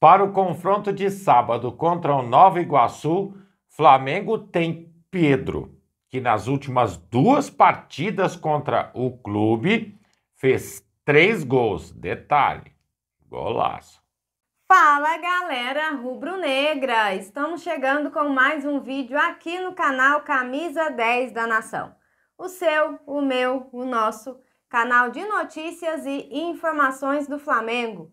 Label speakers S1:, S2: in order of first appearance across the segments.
S1: Para o confronto de sábado contra o Nova Iguaçu, Flamengo tem Pedro, que nas últimas duas partidas contra o clube fez três gols. Detalhe, golaço.
S2: Fala galera rubro-negra! Estamos chegando com mais um vídeo aqui no canal Camisa 10 da Nação. O seu, o meu, o nosso canal de notícias e informações do Flamengo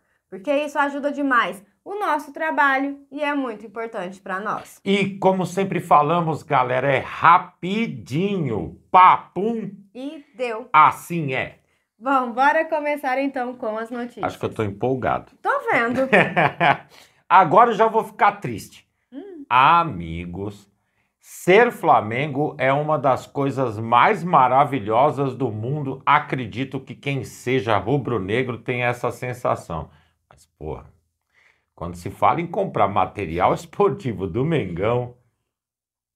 S2: porque isso ajuda demais o nosso trabalho e é muito importante para nós.
S1: E como sempre falamos, galera, é rapidinho, papum.
S2: E deu.
S1: Assim é.
S2: Bom, bora começar então com as notícias. Acho
S1: que eu tô empolgado.
S2: Tô vendo.
S1: Agora eu já vou ficar triste. Hum. Amigos, ser Flamengo é uma das coisas mais maravilhosas do mundo. Acredito que quem seja rubro-negro tem essa sensação. Mas, porra, quando se fala em comprar material esportivo do Mengão,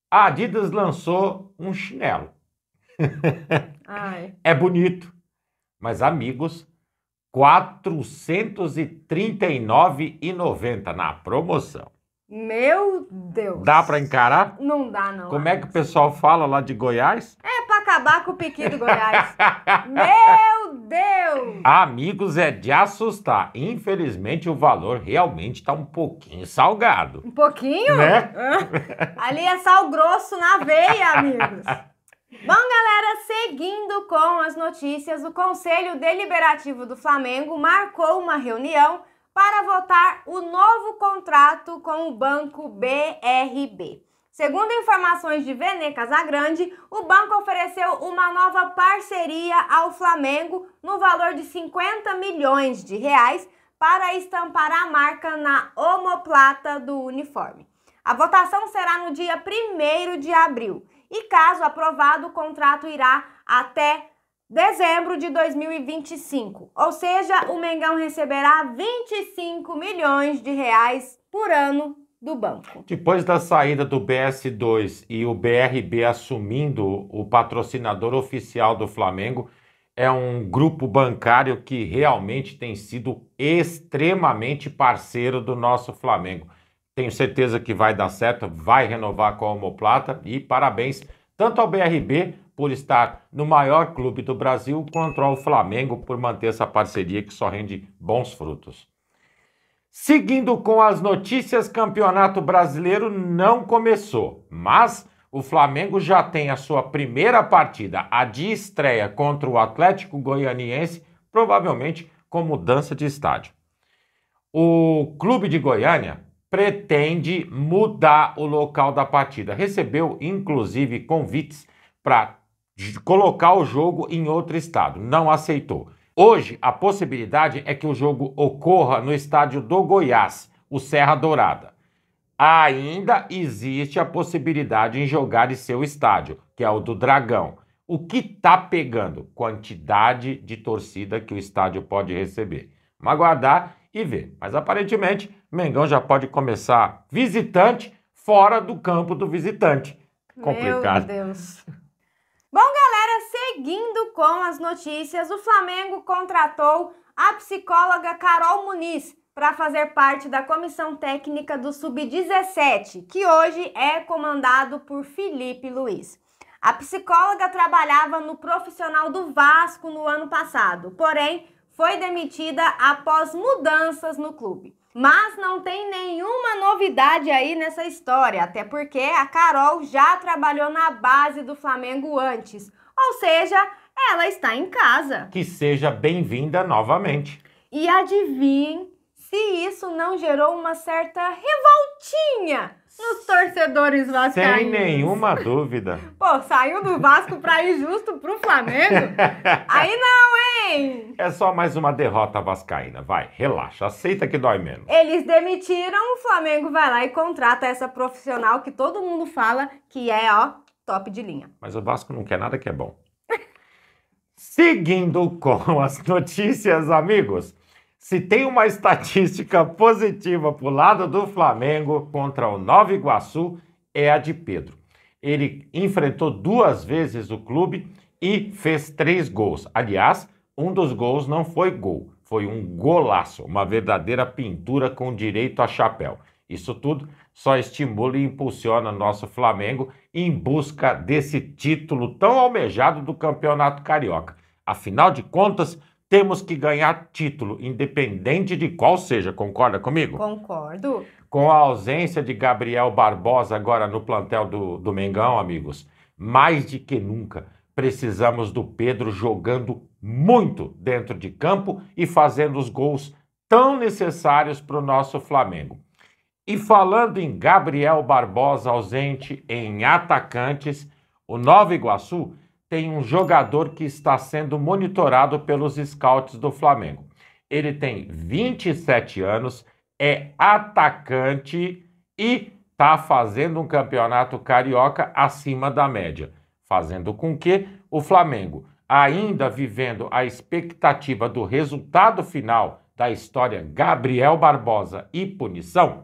S1: a Adidas lançou um chinelo. é bonito, mas amigos, R$ 439,90 na promoção.
S2: Meu Deus!
S1: Dá para encarar?
S2: Não dá, não. Como
S1: é que o pessoal fala lá de Goiás? É
S2: para acabar com o piqui do Goiás. Meu Deus!
S1: Amigos, é de assustar. Infelizmente, o valor realmente tá um pouquinho salgado. Um
S2: pouquinho? Né? Ali é sal grosso na veia, amigos. Bom, galera, seguindo com as notícias, o Conselho Deliberativo do Flamengo marcou uma reunião para votar o novo contrato com o Banco BRB. Segundo informações de Vene Casagrande, o banco ofereceu uma nova parceria ao Flamengo no valor de 50 milhões de reais para estampar a marca na omoplata do uniforme. A votação será no dia 1 de abril e, caso aprovado, o contrato irá até dezembro de 2025, ou seja, o Mengão receberá 25 milhões de reais por ano do banco.
S1: Depois da saída do BS2 e o BRB assumindo o patrocinador oficial do Flamengo, é um grupo bancário que realmente tem sido extremamente parceiro do nosso Flamengo. Tenho certeza que vai dar certo, vai renovar com a Homoplata e parabéns tanto ao BRB por estar no maior clube do Brasil, quanto ao Flamengo por manter essa parceria que só rende bons frutos. Seguindo com as notícias, Campeonato Brasileiro não começou, mas o Flamengo já tem a sua primeira partida, a de estreia contra o Atlético Goianiense, provavelmente com mudança de estádio. O clube de Goiânia pretende mudar o local da partida. Recebeu inclusive convites para colocar o jogo em outro estado, não aceitou. Hoje, a possibilidade é que o jogo ocorra no estádio do Goiás, o Serra Dourada. Ainda existe a possibilidade em jogar em seu estádio, que é o do Dragão. O que está pegando? Quantidade de torcida que o estádio pode receber. Vamos aguardar e ver. Mas aparentemente, Mengão já pode começar visitante fora do campo do visitante. Complicado. Meu
S2: Deus. Seguindo com as notícias, o Flamengo contratou a psicóloga Carol Muniz para fazer parte da comissão técnica do Sub-17, que hoje é comandado por Felipe Luiz. A psicóloga trabalhava no profissional do Vasco no ano passado, porém foi demitida após mudanças no clube. Mas não tem nenhuma novidade aí nessa história, até porque a Carol já trabalhou na base do Flamengo antes, ou seja, ela está em casa.
S1: Que seja bem-vinda novamente.
S2: E adivinhem se isso não gerou uma certa revoltinha nos torcedores vascaínos. Sem nenhuma
S1: dúvida.
S2: Pô, saiu do Vasco para ir justo pro Flamengo?
S1: Aí
S2: não, hein?
S1: É só mais uma derrota vascaína. Vai, relaxa, aceita que dói menos.
S2: Eles demitiram, o Flamengo vai lá e contrata essa profissional que todo mundo fala que é, ó, top de linha.
S1: Mas o Vasco não quer nada que é bom. Seguindo com as notícias, amigos. Se tem uma estatística positiva para o lado do Flamengo contra o Nova Iguaçu, é a de Pedro. Ele enfrentou duas vezes o clube e fez três gols. Aliás, um dos gols não foi gol, foi um golaço, uma verdadeira pintura com direito a chapéu. Isso tudo só estimula e impulsiona nosso Flamengo em busca desse título tão almejado do Campeonato Carioca. Afinal de contas, temos que ganhar título, independente de qual seja, concorda comigo?
S2: Concordo.
S1: Com a ausência de Gabriel Barbosa agora no plantel do, do Mengão, amigos, mais de que nunca precisamos do Pedro jogando muito dentro de campo e fazendo os gols tão necessários para o nosso Flamengo. E falando em Gabriel Barbosa ausente em atacantes, o Nova Iguaçu tem um jogador que está sendo monitorado pelos scouts do Flamengo. Ele tem 27 anos, é atacante e está fazendo um campeonato carioca acima da média, fazendo com que o Flamengo, ainda vivendo a expectativa do resultado final da história Gabriel Barbosa e punição,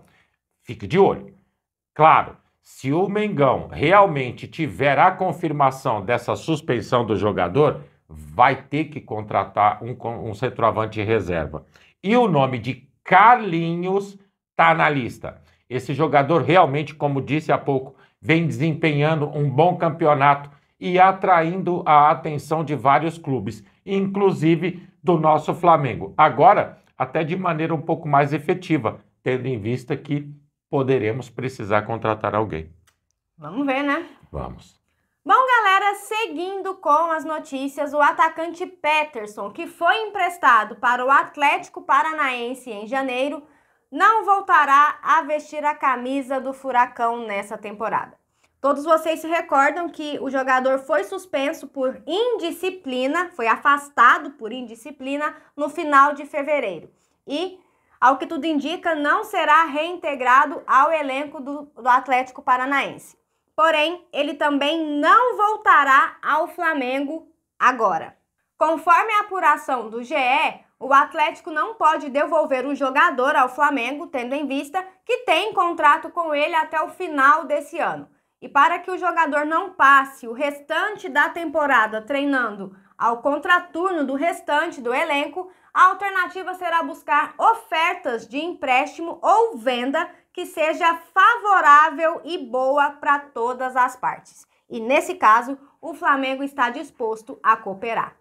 S1: Fique de olho. Claro, se o Mengão realmente tiver a confirmação dessa suspensão do jogador, vai ter que contratar um, um centroavante reserva. E o nome de Carlinhos está na lista. Esse jogador realmente, como disse há pouco, vem desempenhando um bom campeonato e atraindo a atenção de vários clubes, inclusive do nosso Flamengo. Agora, até de maneira um pouco mais efetiva, tendo em vista que poderemos precisar contratar alguém.
S2: Vamos ver, né? Vamos. Bom, galera, seguindo com as notícias, o atacante Peterson, que foi emprestado para o Atlético Paranaense em janeiro, não voltará a vestir a camisa do Furacão nessa temporada. Todos vocês se recordam que o jogador foi suspenso por indisciplina, foi afastado por indisciplina no final de fevereiro. E ao que tudo indica, não será reintegrado ao elenco do, do Atlético Paranaense. Porém, ele também não voltará ao Flamengo agora. Conforme a apuração do GE, o Atlético não pode devolver o jogador ao Flamengo, tendo em vista que tem contrato com ele até o final desse ano. E para que o jogador não passe o restante da temporada treinando ao contraturno do restante do elenco, a alternativa será buscar ofertas de empréstimo ou venda que seja favorável e boa para todas as partes. E nesse caso, o Flamengo está disposto a cooperar.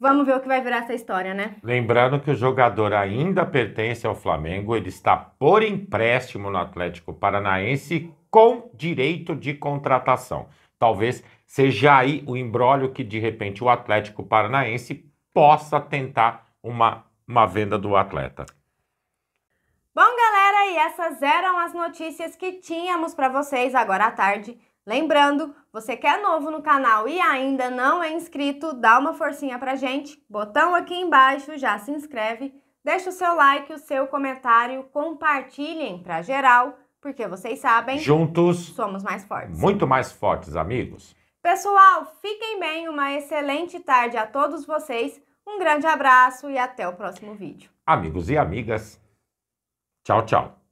S2: Vamos ver o que vai virar essa história, né?
S1: Lembrando que o jogador ainda pertence ao Flamengo, ele está por empréstimo no Atlético Paranaense com direito de contratação. Talvez seja aí o embrólio que de repente o Atlético Paranaense possa tentar uma, uma venda do atleta.
S2: Bom, galera, e essas eram as notícias que tínhamos para vocês agora à tarde. Lembrando, você que é novo no canal e ainda não é inscrito, dá uma forcinha pra gente. Botão aqui embaixo, já se inscreve, deixa o seu like, o seu comentário, compartilhem pra geral. Porque vocês sabem. Juntos. Somos mais fortes. Muito
S1: mais fortes, amigos.
S2: Pessoal, fiquem bem. Uma excelente tarde a todos vocês. Um grande abraço e até o próximo vídeo.
S1: Amigos e amigas, tchau, tchau.